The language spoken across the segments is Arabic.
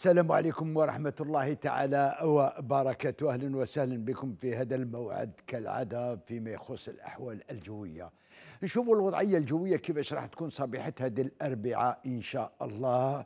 السلام عليكم ورحمة الله تعالى وبركاته أهلا وسهلا بكم في هذا الموعد كالعادة فيما يخص الأحوال الجوية نشوف الوضعية الجوية كيفاش راح تكون صبيحة هذه الأربعاء إن شاء الله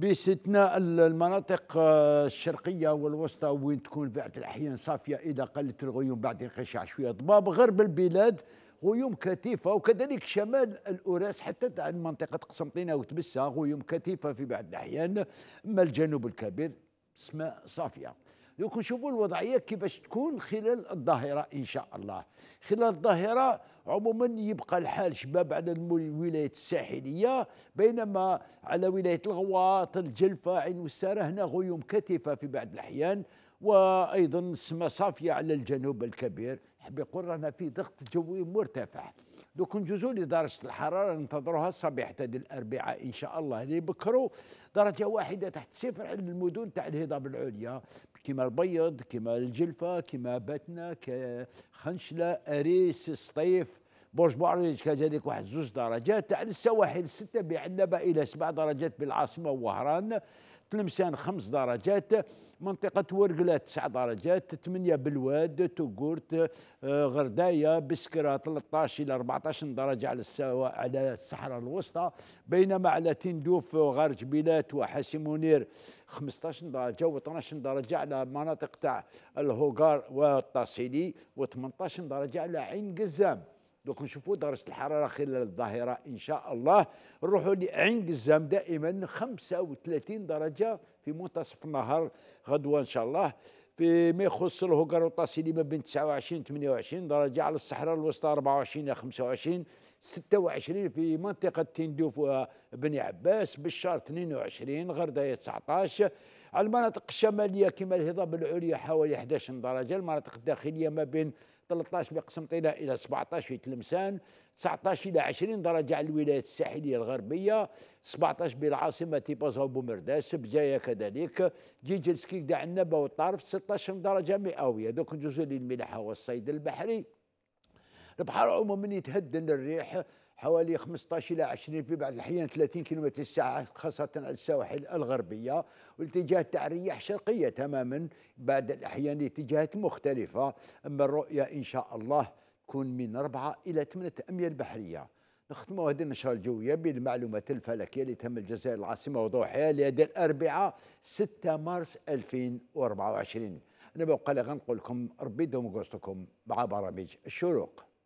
باستثناء المناطق آه، الشرقية والوسطى وين تكون بعض الأحيان صافية إذا قلت الغيوم بعد انقشع شوية ضباب غرب البلاد غيوم كثيفة وكذلك شمال الأوراس حتى عند منطقة قسنطينة وتبسة غيوم كثيفة في بعض الأحيان أما الجنوب الكبير سماء صافيه دوك نشوفوا الوضعيه كيفاش تكون خلال الظاهره ان شاء الله خلال الظاهره عموما يبقى الحال شباب على الولايات الساحليه بينما على ولايه الغواط الجلفه عين والساره هنا غيوم كثيفه في بعض الاحيان وايضا سماء صافيه على الجنوب الكبير حبي يقول رانا في ضغط جوي مرتفع لكن جزول لدرجة الحرارة ننتظروها الصباح تاع الأربعاء إن شاء الله اللي بكرو درجة واحدة تحت صفر عند المدن تاع الهضاب العليا كما البيض كما الجلفة كما باتنا كخنشلة أريس سطيف برج معرج كذلك واحد زوج درجات على السواحل ستة بعنبة إلى سبع درجات بالعاصمة وهران تلمسان خمس درجات منطقة ورقلة تسع درجات ثمانية بالواد توقورت آه، غرداية بسكرة 13 إلى 14 درجة على السوا على الصحراء الوسطى بينما على تندوف وغار جبيلات وحاسي منير 15 درجة و12 درجة على مناطق تاع الهوغار والتاصيلي و18 درجة على عين قزام دوك نشوفوا درجه الحراره خلال الظهيره ان شاء الله نروحوا لعنق الزام دائما 35 درجه في منتصف النهار غدوه ان شاء الله ما يخص الهوكر والطاسيلي ما بين 29 28 درجه على الصحراء الوسطى 24 الى 25 26 في منطقه تندوف وبني عباس بالشهر 22 غردايه 19 على المناطق الشماليه كما الهضاب العليا حوالي 11 درجه المناطق الداخليه ما بين 13 طيلة إلى 17 في تلمسان 19 إلى 20 درجة على الولايات الساحلية الغربية 17 بالعاصمة بازا وبومرداس بجاية كذلك جيجل سكيكدا عنابة والطرف 16 درجه مئويه دوك ندوزو للملاحه والصيد البحري البحر عموما يتهدن الريح حوالي 15 الى 20 في بعض الاحيان 30 كم الساعه خاصه على السواحل الغربيه والاتجاه تاع الرياح شرقيه تماما بعد الاحيان اتجاهات مختلفه اما الرؤيه ان شاء الله تكون من 4 الى 8 اميال بحريه نختموا هذه النشرة الجوية بالمعلومات الفلكية اللي تم الجزائر العاصمة وضوحها لهذا الأربعاء 6 مارس 2024 أنا بقى غنقول لكم ربي يدوم مع برامج الشروق